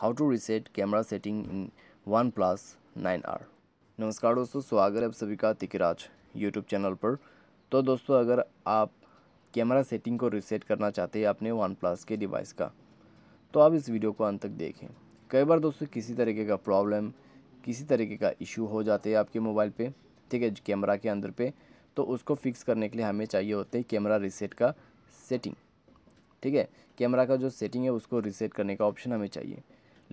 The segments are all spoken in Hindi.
how to reset camera setting in OnePlus nine R नमस्कार दोस्तों स्वागत है आप सभी का तिकराज यूट्यूब चैनल पर तो दोस्तों अगर आप कैमरा सेटिंग को रिसेट करना चाहते हैं अपने वन प्लस के डिवाइस का तो आप इस वीडियो को अंत तक देखें कई बार दोस्तों किसी तरीके का प्रॉब्लम किसी तरीके का इशू हो जाते हैं आपके मोबाइल पे ठीक है कैमरा के अंदर पे तो उसको फिक्स करने के लिए हमें चाहिए होते हैं कैमरा रिसेट का सेटिंग ठीक है कैमरा का जो सेटिंग है उसको रिसेट करने का ऑप्शन हमें चाहिए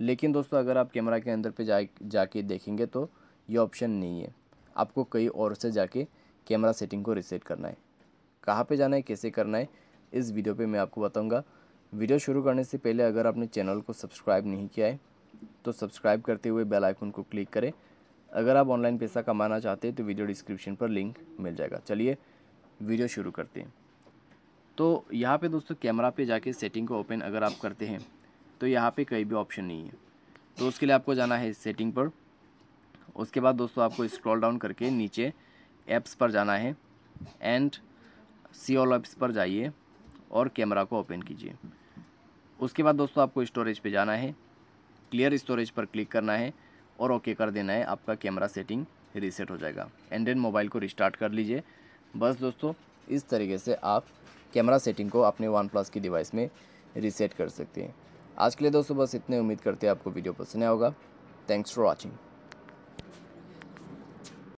लेकिन दोस्तों अगर आप कैमरा के अंदर पे जा जाके देखेंगे तो ये ऑप्शन नहीं है आपको कई और से जाके कैमरा सेटिंग को रिसेट करना है कहाँ पे जाना है कैसे करना है इस वीडियो पे मैं आपको बताऊंगा वीडियो शुरू करने से पहले अगर आपने चैनल को सब्सक्राइब नहीं किया है तो सब्सक्राइब करते हुए बेल आइकन को क्लिक करें अगर आप ऑनलाइन पैसा कमाना चाहते हैं तो वीडियो डिस्क्रिप्शन पर लिंक मिल जाएगा चलिए वीडियो शुरू करते हैं तो यहाँ पे दोस्तों कैमरा पे जाके सेटिंग को ओपन अगर आप करते हैं तो यहाँ पे कहीं भी ऑप्शन नहीं है तो उसके लिए आपको जाना है सेटिंग पर उसके बाद दोस्तों आपको स्क्रॉल डाउन करके नीचे ऐप्स पर जाना है एंड सी ऑल ऐप्स पर जाइए और कैमरा को ओपन कीजिए उसके बाद दोस्तों आपको स्टोरेज पे जाना है क्लियर स्टोरेज पर क्लिक करना है और ओके कर देना है आपका कैमरा सेटिंग रीसेट हो जाएगा एंड देन मोबाइल को रिस्टार्ट कर लीजिए बस दोस्तों इस तरीके से आप कैमरा सेटिंग को अपने वन प्लस की डिवाइस में रीसेट कर सकते हैं आज के लिए दोस्तों बस इतने उम्मीद करते हैं आपको वीडियो पसंद आया होगा थैंक्स फॉर वॉचिंग